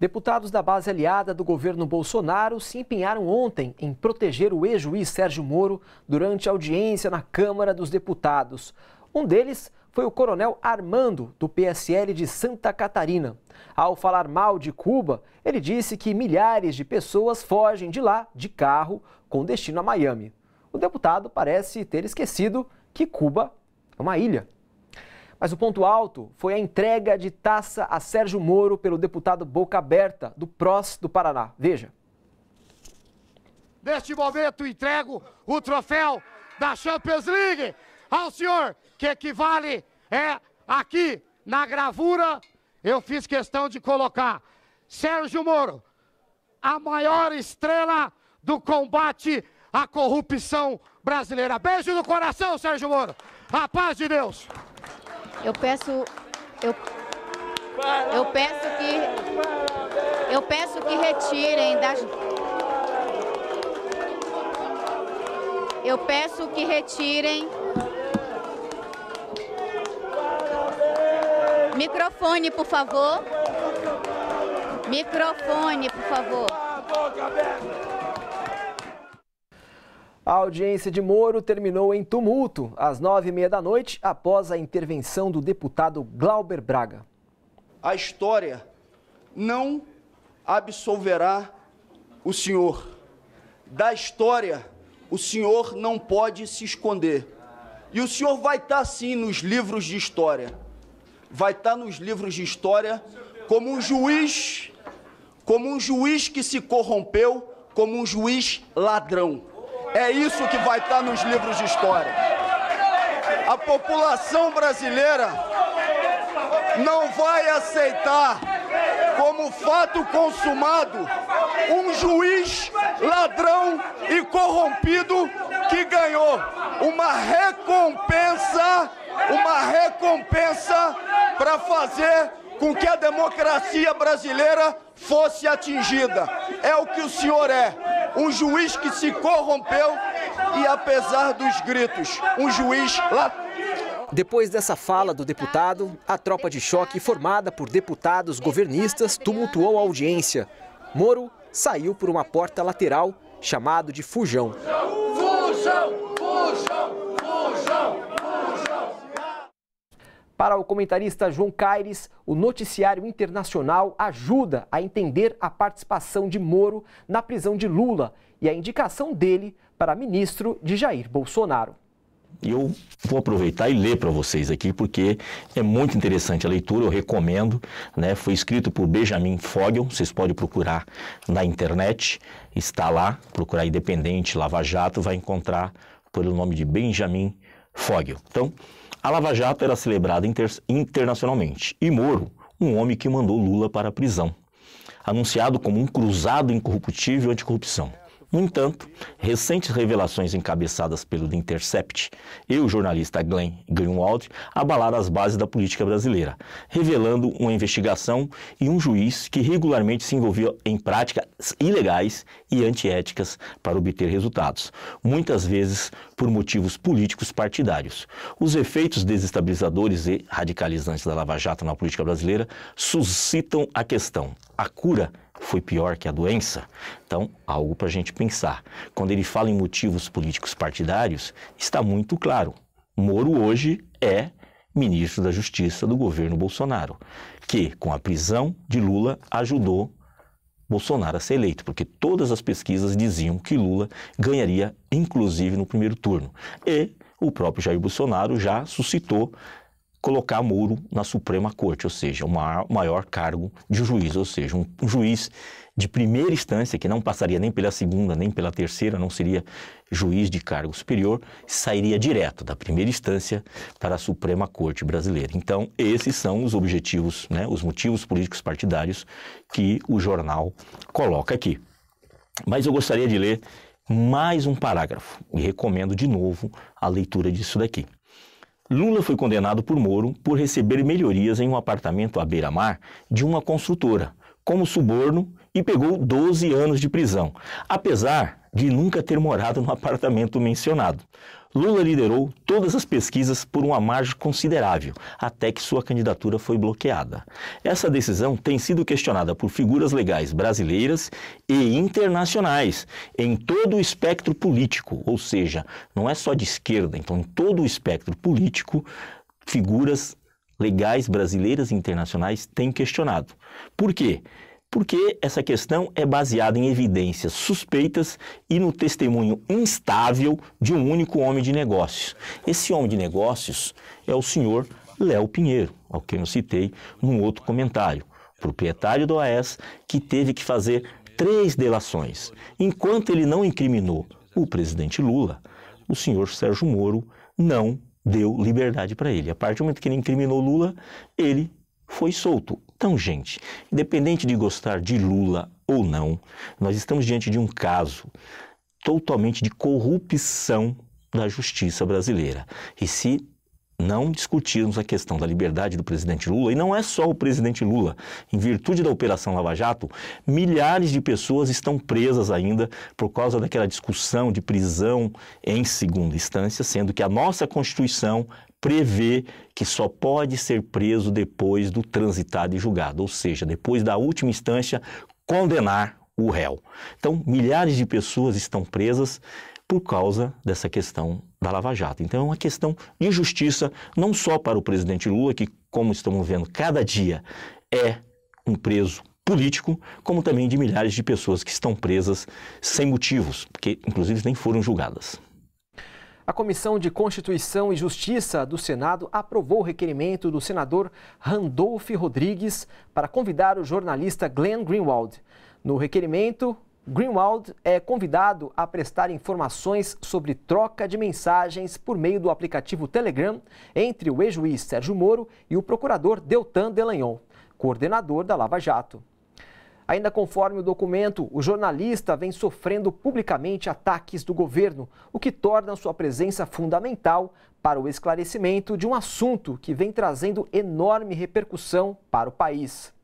Deputados da base aliada do governo Bolsonaro se empenharam ontem em proteger o ex-juiz Sérgio Moro durante audiência na Câmara dos Deputados. Um deles foi o coronel Armando, do PSL de Santa Catarina. Ao falar mal de Cuba, ele disse que milhares de pessoas fogem de lá de carro com destino a Miami. O deputado parece ter esquecido que Cuba é uma ilha. Mas o ponto alto foi a entrega de taça a Sérgio Moro pelo deputado Boca Aberta, do PROS do Paraná. Veja. Neste momento entrego o troféu da Champions League ao senhor, que equivale é aqui na gravura. Eu fiz questão de colocar Sérgio Moro, a maior estrela do combate à corrupção brasileira. Beijo no coração, Sérgio Moro. A paz de Deus. Eu peço, eu, eu peço que, eu peço que retirem das, eu peço que retirem. Microfone, por favor. Microfone, por favor. A audiência de Moro terminou em tumulto às nove e meia da noite, após a intervenção do deputado Glauber Braga. A história não absolverá o senhor. Da história, o senhor não pode se esconder. E o senhor vai estar, tá, sim, nos livros de história. Vai estar tá nos livros de história como um juiz, como um juiz que se corrompeu, como um juiz ladrão. É isso que vai estar nos livros de história. A população brasileira não vai aceitar como fato consumado um juiz ladrão e corrompido que ganhou uma recompensa, uma recompensa para fazer com que a democracia brasileira fosse atingida. É o que o senhor é, um juiz que se corrompeu e apesar dos gritos, um juiz lá depois dessa fala do deputado, a tropa de choque formada por deputados governistas tumultuou a audiência. Moro saiu por uma porta lateral, chamado de fujão. Fujão! Fujão! Fujão! Para o comentarista João Caires, o noticiário internacional ajuda a entender a participação de Moro na prisão de Lula e a indicação dele para ministro de Jair Bolsonaro. E eu vou aproveitar e ler para vocês aqui, porque é muito interessante a leitura, eu recomendo. Né? Foi escrito por Benjamin Fogel, vocês podem procurar na internet, está lá, procurar Independente, Lava Jato, vai encontrar pelo nome de Benjamin Fogel. Então, a Lava Jato era celebrada inter internacionalmente e Moro, um homem que mandou Lula para a prisão, anunciado como um cruzado incorruptível anticorrupção. No entanto, recentes revelações encabeçadas pelo The Intercept e o jornalista Glenn Greenwald abalaram as bases da política brasileira, revelando uma investigação e um juiz que regularmente se envolvia em práticas ilegais e antiéticas para obter resultados, muitas vezes por motivos políticos partidários. Os efeitos desestabilizadores e radicalizantes da Lava Jato na política brasileira suscitam a questão: a cura foi pior que a doença? Então, algo para a gente pensar. Quando ele fala em motivos políticos partidários, está muito claro. Moro hoje é ministro da Justiça do governo Bolsonaro, que, com a prisão de Lula, ajudou Bolsonaro a ser eleito, porque todas as pesquisas diziam que Lula ganharia, inclusive no primeiro turno. E o próprio Jair Bolsonaro já suscitou colocar Moro na Suprema Corte, ou seja, o maior, maior cargo de juiz, ou seja, um, um juiz de primeira instância, que não passaria nem pela segunda, nem pela terceira, não seria juiz de cargo superior, sairia direto da primeira instância para a Suprema Corte brasileira. Então, esses são os objetivos, né, os motivos políticos partidários que o jornal coloca aqui. Mas eu gostaria de ler mais um parágrafo e recomendo de novo a leitura disso daqui. Lula foi condenado por Moro por receber melhorias em um apartamento à beira-mar de uma construtora, como suborno, e pegou 12 anos de prisão, apesar de nunca ter morado no apartamento mencionado. Lula liderou todas as pesquisas por uma margem considerável, até que sua candidatura foi bloqueada. Essa decisão tem sido questionada por figuras legais brasileiras e internacionais, em todo o espectro político, ou seja, não é só de esquerda, então em todo o espectro político, figuras legais brasileiras e internacionais têm questionado. Por quê? porque essa questão é baseada em evidências suspeitas e no testemunho instável de um único homem de negócios. Esse homem de negócios é o senhor Léo Pinheiro, ao quem eu citei num outro comentário, proprietário do AES que teve que fazer três delações. Enquanto ele não incriminou o presidente Lula, o senhor Sérgio Moro não deu liberdade para ele. A partir do momento que ele incriminou Lula, ele foi solto. Então, gente, independente de gostar de Lula ou não, nós estamos diante de um caso totalmente de corrupção da justiça brasileira. E se não discutirmos a questão da liberdade do presidente Lula, e não é só o presidente Lula, em virtude da Operação Lava Jato, milhares de pessoas estão presas ainda por causa daquela discussão de prisão em segunda instância, sendo que a nossa Constituição prevê que só pode ser preso depois do transitado e julgado, ou seja, depois da última instância condenar o réu. Então, milhares de pessoas estão presas por causa dessa questão da Lava Jato. Então, é uma questão de justiça, não só para o presidente Lula, que, como estamos vendo, cada dia é um preso político, como também de milhares de pessoas que estão presas sem motivos, porque, inclusive, nem foram julgadas. A Comissão de Constituição e Justiça do Senado aprovou o requerimento do senador Randolph Rodrigues para convidar o jornalista Glenn Greenwald. No requerimento, Greenwald é convidado a prestar informações sobre troca de mensagens por meio do aplicativo Telegram entre o ex-juiz Sérgio Moro e o procurador Deltan Delanhon, coordenador da Lava Jato. Ainda conforme o documento, o jornalista vem sofrendo publicamente ataques do governo, o que torna sua presença fundamental para o esclarecimento de um assunto que vem trazendo enorme repercussão para o país.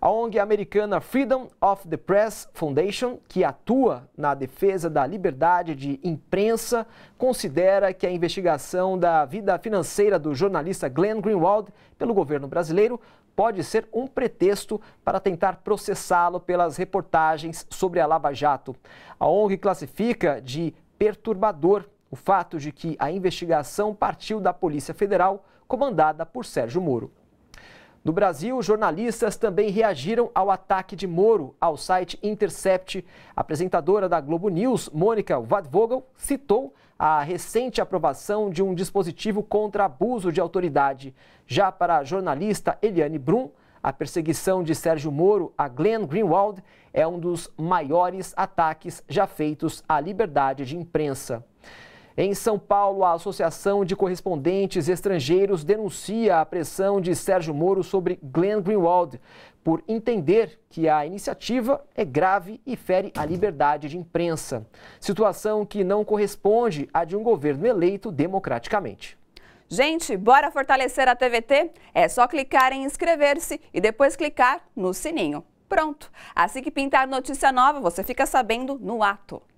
A ONG americana Freedom of the Press Foundation, que atua na defesa da liberdade de imprensa, considera que a investigação da vida financeira do jornalista Glenn Greenwald pelo governo brasileiro pode ser um pretexto para tentar processá-lo pelas reportagens sobre a Lava Jato. A ONG classifica de perturbador o fato de que a investigação partiu da Polícia Federal, comandada por Sérgio Moro. No Brasil, jornalistas também reagiram ao ataque de Moro ao site Intercept. A apresentadora da Globo News, Mônica Vadvogel, citou a recente aprovação de um dispositivo contra abuso de autoridade. Já para a jornalista Eliane Brum, a perseguição de Sérgio Moro a Glenn Greenwald é um dos maiores ataques já feitos à liberdade de imprensa. Em São Paulo, a Associação de Correspondentes Estrangeiros denuncia a pressão de Sérgio Moro sobre Glenn Greenwald por entender que a iniciativa é grave e fere a liberdade de imprensa. Situação que não corresponde à de um governo eleito democraticamente. Gente, bora fortalecer a TVT? É só clicar em inscrever-se e depois clicar no sininho. Pronto! Assim que pintar notícia nova, você fica sabendo no ato.